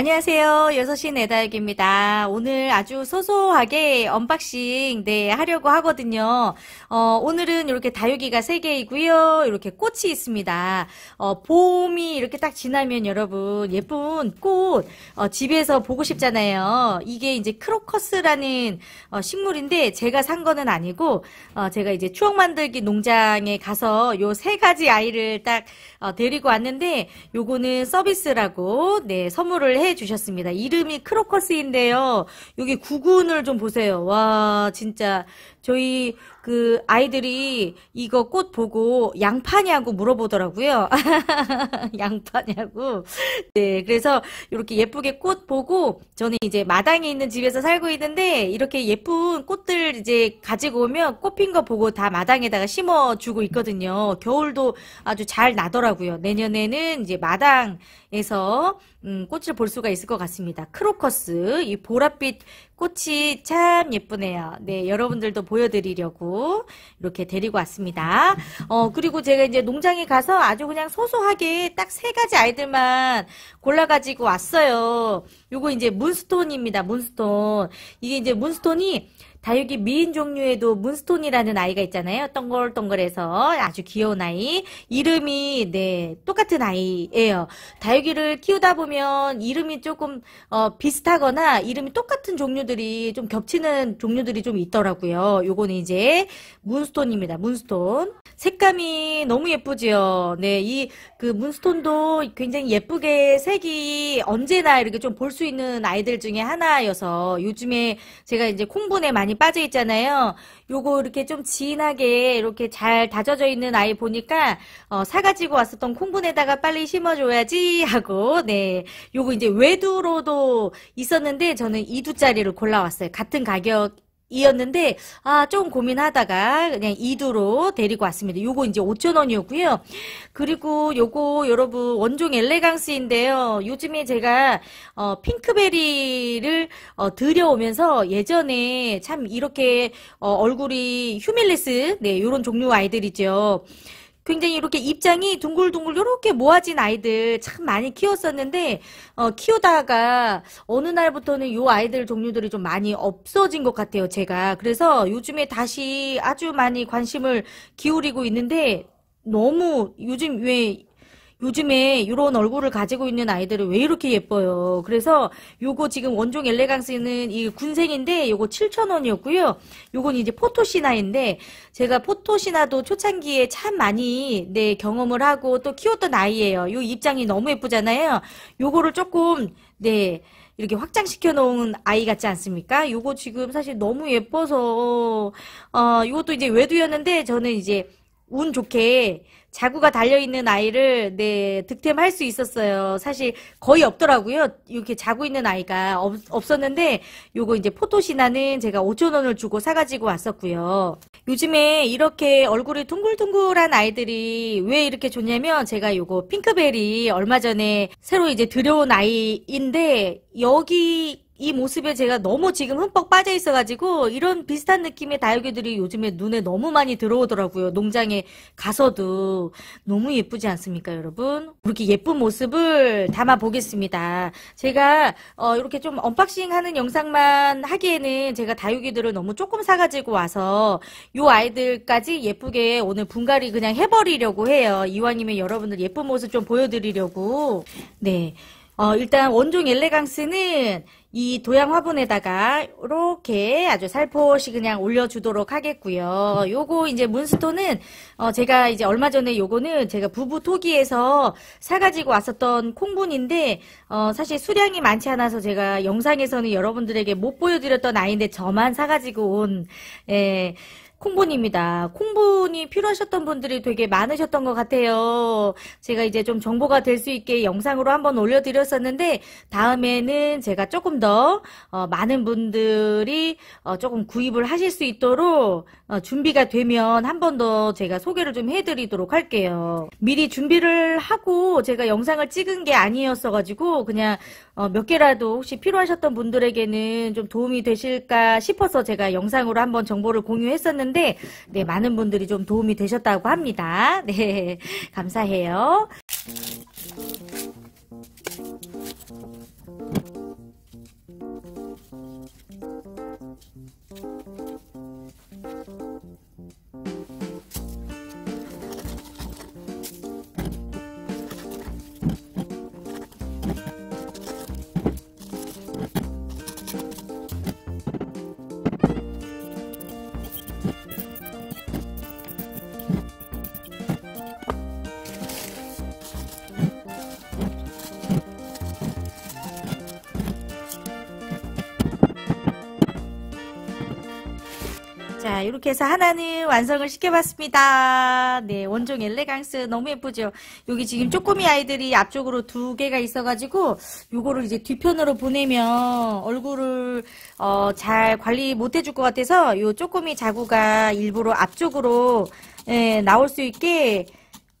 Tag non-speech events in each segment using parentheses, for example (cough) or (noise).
안녕하세요. 6시 내다기입니다 오늘 아주 소소하게 언박싱, 네, 하려고 하거든요. 어, 오늘은 이렇게 다육이가 3개이고요. 이렇게 꽃이 있습니다. 어, 봄이 이렇게 딱 지나면 여러분, 예쁜 꽃, 어, 집에서 보고 싶잖아요. 이게 이제 크로커스라는 어, 식물인데, 제가 산 거는 아니고, 어, 제가 이제 추억 만들기 농장에 가서 요 세 가지 아이를 딱 어, 데리고 왔는데, 요거는 서비스라고, 네, 선물을 해 주셨습니다. 이름이 크로커스인데요. 여기 구근을 좀 보세요. 와, 진짜 저희 그 아이들이 이거 꽃 보고 양파냐고 물어보더라고요. (laughs) 양파냐고. 네, 그래서 이렇게 예쁘게 꽃 보고 저는 이제 마당에 있는 집에서 살고 있는데 이렇게 예쁜 꽃들 이제 가지고 오면 꽃핀 거 보고 다 마당에다가 심어 주고 있거든요. 겨울도 아주 잘 나더라고요. 내년에는 이제 마당에서 음, 꽃을 볼 수가 있을 것 같습니다. 크로커스 이 보랏빛 꽃이 참 예쁘네요. 네, 여러분들도 보여드리려고 이렇게 데리고 왔습니다. 어, 그리고 제가 이제 농장에 가서 아주 그냥 소소하게 딱 세 가지 아이들만 골라가지고 왔어요. 요거 이제 문스톤입니다. 문스톤. 이게 이제 문스톤이 다육이 미인 종류에도 문스톤이라는 아이가 있잖아요. 동글동글해서 아주 귀여운 아이. 이름이 네 똑같은 아이예요. 다육이를 키우다 보면 이름이 조금 어, 비슷하거나 이름이 똑같은 종류들이 좀 겹치는 종류들이 좀 있더라고요. 요거는 이제 문스톤입니다. 문스톤. 색감이 너무 예쁘지요. 네, 이 그 문스톤도 굉장히 예쁘게 색이 언제나 이렇게 좀 볼 수 있는 아이들 중에 하나여서 요즘에 제가 이제 콩분에 많이 많이 빠져 있잖아요. 요거 이렇게 좀 진하게 이렇게 잘 다져져 있는 아이 보니까 어, 사가지고 왔었던 콩분에다가 빨리 심어줘야지 (laughs) 하고 네 요거 이제 외두로도 있었는데 저는 이두짜리를 골라왔어요. 같은 가격 이었는데 아좀 고민하다가 그냥 2두로 데리고 왔습니다. 요거 이제 5,000원이었고요. 그리고 요거 여러분 원종 엘레강스인데요. 요즘에 제가 어 핑크베리를 어 들여오면서 예전에 참 이렇게 어 얼굴이 휴밀레스 네, 요런 종류 아이들이죠. 굉장히 이렇게 입장이 둥글둥글 이렇게 모아진 아이들 참 많이 키웠었는데 어, 키우다가 어느 날부터는 요 아이들 종류들이 좀 많이 없어진 것 같아요 제가 그래서 요즘에 다시 아주 많이 관심을 기울이고 있는데 너무 요즘 왜 요즘에 이런 얼굴을 가지고 있는 아이들은 왜 이렇게 예뻐요. 그래서 요거 지금 원종 엘레강스는 이 군생인데 요거 7,000원이었고요. 요건 이제 포토시나인데 제가 포토시나도 초창기에 참 많이 네, 경험을 하고 또 키웠던 아이예요. 요 입장이 너무 예쁘잖아요. 요거를 조금 네, 이렇게 확장시켜 놓은 아이 같지 않습니까? 요거 지금 사실 너무 예뻐서 어, 요것도 이제 외두였는데 저는 이제 운 좋게 자구가 달려있는 아이를 네 득템할 수 있었어요. 사실 거의 없더라고요. 이렇게 자고 있는 아이가 없, 없었는데 요거 이제 포토시나는 제가 5천원을 주고 사가지고 왔었고요. 요즘에 이렇게 얼굴이 둥글둥글한 아이들이 왜 이렇게 좋냐면 제가 요거 핑크베리 얼마 전에 새로 이제 들여온 아이인데 여기 이 모습에 제가 너무 지금 흠뻑 빠져 있어가지고 이런 비슷한 느낌의 다육이들이 요즘에 눈에 너무 많이 들어오더라고요. 농장에 가서도 너무 예쁘지 않습니까, 여러분? 이렇게 예쁜 모습을 담아 보겠습니다. 제가 어, 이렇게 좀 언박싱하는 영상만 하기에는 제가 다육이들을 너무 조금 사가지고 와서 요 아이들까지 예쁘게 오늘 분갈이 그냥 해버리려고 해요. 이왕이면 여러분들 예쁜 모습 좀 보여드리려고 네. 어, 일단 원종 엘레강스는 이 도양 화분에다가 이렇게 아주 살포시 그냥 올려주도록 하겠고요. 요거 이제 문스톤은 어 제가 이제 얼마 전에 요거는 제가 부부 토기에서 사가지고 왔었던 콩분인데 어 사실 수량이 많지 않아서 제가 영상에서는 여러분들에게 못 보여드렸던 아이인데 저만 사가지고 온 예. 콩분입니다. 콩분이 필요하셨던 분들이 되게 많으셨던 것 같아요. 제가 이제 좀 정보가 될 수 있게 영상으로 한번 올려드렸었는데 다음에는 제가 조금 더 어, 많은 분들이 어, 조금 구입을 하실 수 있도록 어, 준비가 되면 한 번 더 제가 소개를 좀 해드리도록 할게요. 미리 준비를 하고 제가 영상을 찍은 게 아니었어가지고 그냥 어, 몇 개라도 혹시 필요하셨던 분들에게는 좀 도움이 되실까 싶어서 제가 영상으로 한번 정보를 공유했었는데 네 많은 분들이 좀 도움이 되셨다고 합니다. (laughs) 네 감사해요. 이렇게 해서 하나는 완성을 시켜봤습니다. 네, 원종 엘레강스 너무 예쁘죠? 여기 지금 쪼꼬미 아이들이 앞쪽으로 두 개가 있어가지고 요거를 이제 뒤편으로 보내면 얼굴을 어, 잘 관리 못 해줄 것 같아서 요 쪼꼬미 자구가 일부러 앞쪽으로 예, 나올 수 있게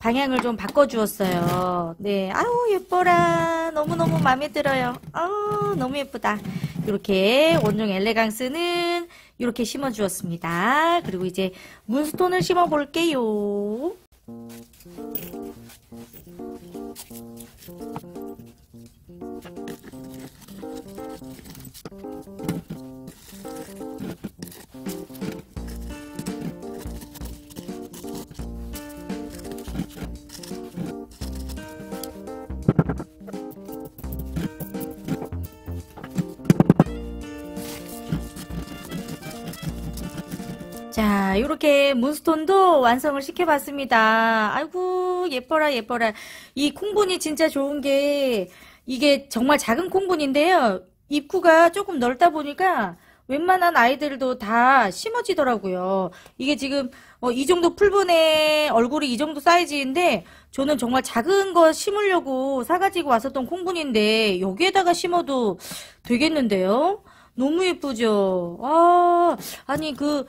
방향을 좀 바꿔주었어요. 네, 아우 예뻐라. 너무너무 마음에 들어요. 아 너무 예쁘다. 이렇게 원종 엘레강스는 이렇게 심어주었습니다. 그리고 이제 문스톤을 심어볼게요. 이렇게 문스톤도 완성을 시켜봤습니다. 아이고 예뻐라 예뻐라. 이 콩분이 진짜 좋은 게 이게 정말 작은 콩분인데요. 입구가 조금 넓다 보니까 웬만한 아이들도 다 심어지더라고요. 이게 지금 어, 이 정도 풀분의 얼굴이 이 정도 사이즈인데 저는 정말 작은 거 심으려고 사가지고 왔었던 콩분인데 여기에다가 심어도 되겠는데요. 너무 예쁘죠? 아, 아니 그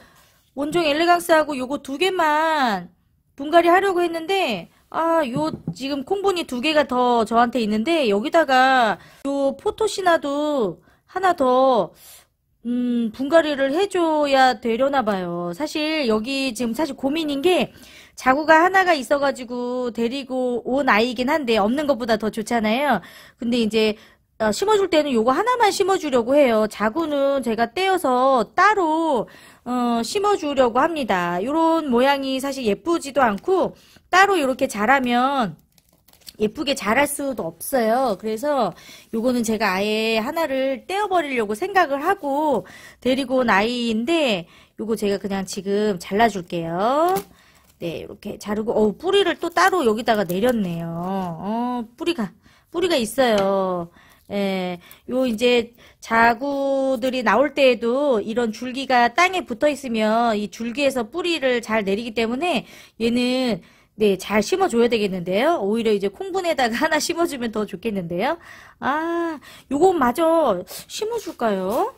원종 엘레강스하고 요거 두 개만 분갈이 하려고 했는데 아, 요 지금 콩분이 두 개가 더 저한테 있는데 여기다가 요 포토시나도 하나 더 음, 분갈이를 해줘야 되려나 봐요. 사실 여기 지금 사실 고민인 게 자구가 하나가 있어가지고 데리고 온 아이긴 한데 없는 것보다 더 좋잖아요. 근데 이제 어, 심어줄 때는 요거 하나만 심어주려고 해요. 자구는 제가 떼어서 따로 어, 심어주려고 합니다. 이런 모양이 사실 예쁘지도 않고 따로 이렇게 자라면 예쁘게 자랄 수도 없어요. 그래서 요거는 제가 아예 하나를 떼어버리려고 생각을 하고 데리고 온 아이인데 요거 제가 그냥 지금 잘라줄게요. 네, 이렇게 자르고 어 뿌리를 또 따로 여기다가 내렸네요. 어, 뿌리가 뿌리가 있어요. 예, 요 이제 자구들이 나올 때에도 이런 줄기가 땅에 붙어 있으면 이 줄기에서 뿌리를 잘 내리기 때문에 얘는 네, 잘 심어줘야 되겠는데요. 오히려 이제 콩분에다가 (laughs) 하나 심어주면 더 좋겠는데요. 아, 요건 마저 심어줄까요?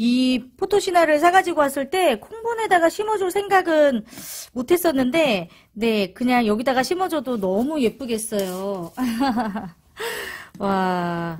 이 포토시나를 사가지고 왔을 때 콩분에다가 심어줄 생각은 못했었는데 네 그냥 여기다가 심어줘도 너무 예쁘겠어요 (laughs) 와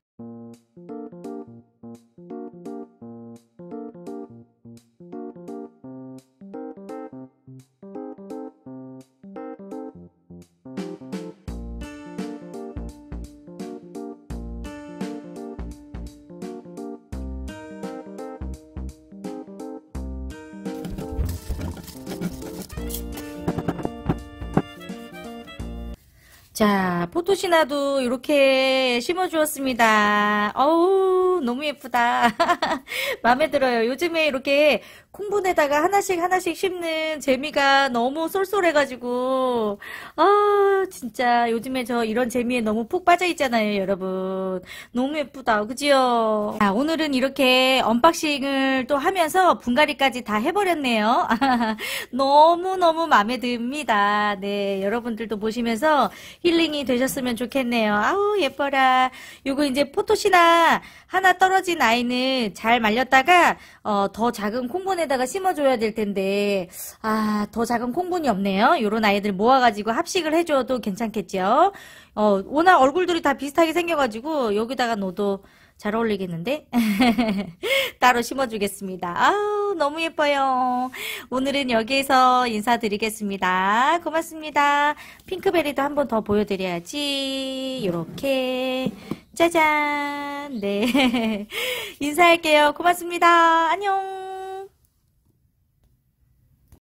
자, 포토시나도 이렇게 심어주었습니다. 어우, 너무 예쁘다. (laughs) 마음에 들어요. 요즘에 이렇게 콩분에다가 하나씩 하나씩 심는 재미가 너무 쏠쏠해가지고, 진짜 요즘에 저 이런 재미에 너무 푹 빠져 있잖아요, 여러분. 너무 예쁘다. 그지요? 자, 오늘은 이렇게 언박싱을 또 하면서 분갈이까지 다 해버렸네요. (laughs) 너무너무 마음에 듭니다. 네, 여러분들도 보시면서 힐링이 되셨으면 좋겠네요. 아우, 예뻐라. 요거 이제 포토시나 하나 떨어진 아이는 잘 말렸다가, 어, 더 작은 콩분에다가 심어줘야 될 텐데, 아, 더 작은 콩분이 없네요. 요런 아이들 모아가지고 합식을 해줘도 괜찮겠죠? 어, 워낙 얼굴들이 다 비슷하게 생겨가지고 여기다가 넣어도 잘 어울리겠는데? (laughs) 따로 심어주겠습니다. 아우, 너무 예뻐요. 오늘은 여기에서 인사드리겠습니다. 고맙습니다. 핑크베리도 한 번 더 보여드려야지. 요렇게. 짜잔. 네. (laughs) 인사할게요. 고맙습니다. 안녕.